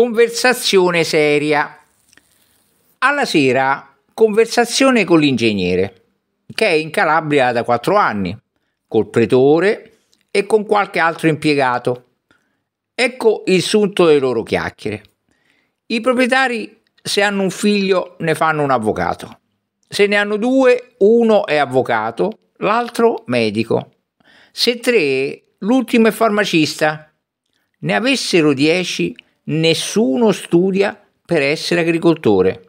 Conversazione seria. Alla sera, conversazione con l'ingegnere, che è in Calabria da quattro anni, col pretore e con qualche altro impiegato. Ecco il sunto delle loro chiacchiere. I proprietari, se hanno un figlio, ne fanno un avvocato. Se ne hanno due, uno è avvocato, l'altro medico. Se tre, l'ultimo è farmacista. Ne avessero dieci, nessuno studia per essere agricoltore.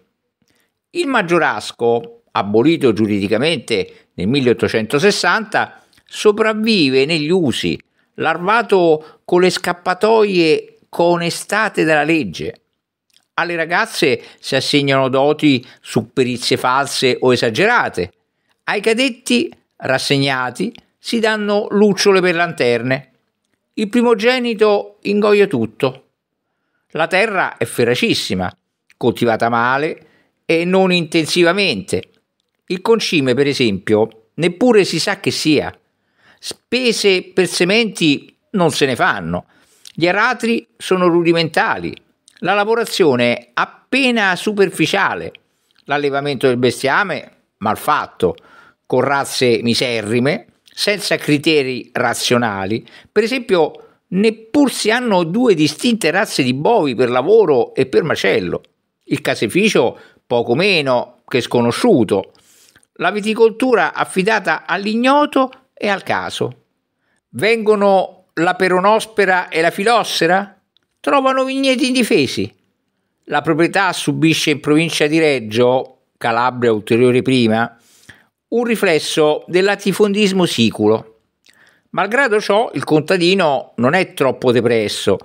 Il maggiorasco, abolito giuridicamente nel 1860, sopravvive negli usi, larvato con le scappatoie conestate dalla legge. Alle ragazze si assegnano doti su perizie false o esagerate. Ai cadetti, rassegnati, si danno lucciole per lanterne. Il primogenito ingoia tutto. La terra è feracissima, coltivata male e non intensivamente. Il concime, per esempio, neppure si sa che sia. Spese per sementi non se ne fanno. Gli aratri sono rudimentali. La lavorazione è appena superficiale. L'allevamento del bestiame mal fatto, con razze miserrime, senza criteri razionali. Per esempio, neppur si hanno due distinte razze di bovi per lavoro e per macello. Il caseificio poco meno che sconosciuto, la viticoltura affidata all'ignoto e al caso. Vengono la peronospera e la filossera? Trovano vigneti indifesi. La proprietà subisce in provincia di Reggio, Calabria ulteriore prima, un riflesso del latifondismo siculo Malgrado ciò, il contadino non è troppo depresso.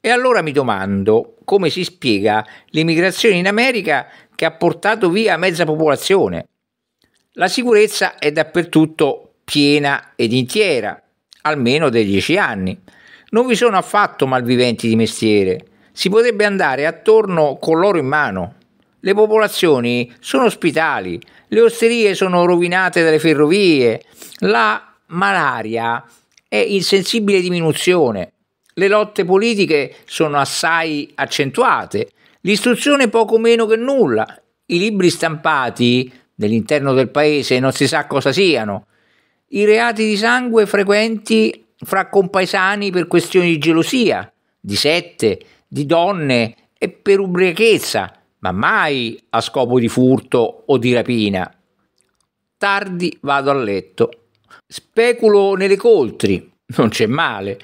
E allora mi domando come si spiega l'immigrazione in America che ha portato via mezza popolazione. La sicurezza è dappertutto piena ed intiera, almeno dei dieci anni. Non vi sono affatto malviventi di mestiere. Si potrebbe andare attorno con l'oro in mano. Le popolazioni sono ospitali, le osterie sono rovinate dalle ferrovie, la malaria è in sensibile diminuzione. Le lotte politiche sono assai accentuate, l'istruzione poco meno che nulla, i libri stampati dell'interno del paese non si sa cosa siano, i reati di sangue frequenti fra compaesani per questioni di gelosia, di sette, di donne e per ubriachezza, ma mai a scopo di furto o di rapina. Tardi vado a letto Speculo nelle coltri, non c'è male.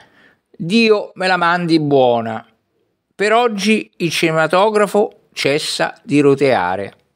Dio me la mandi buona. Per oggi il cinematografo cessa di roteare.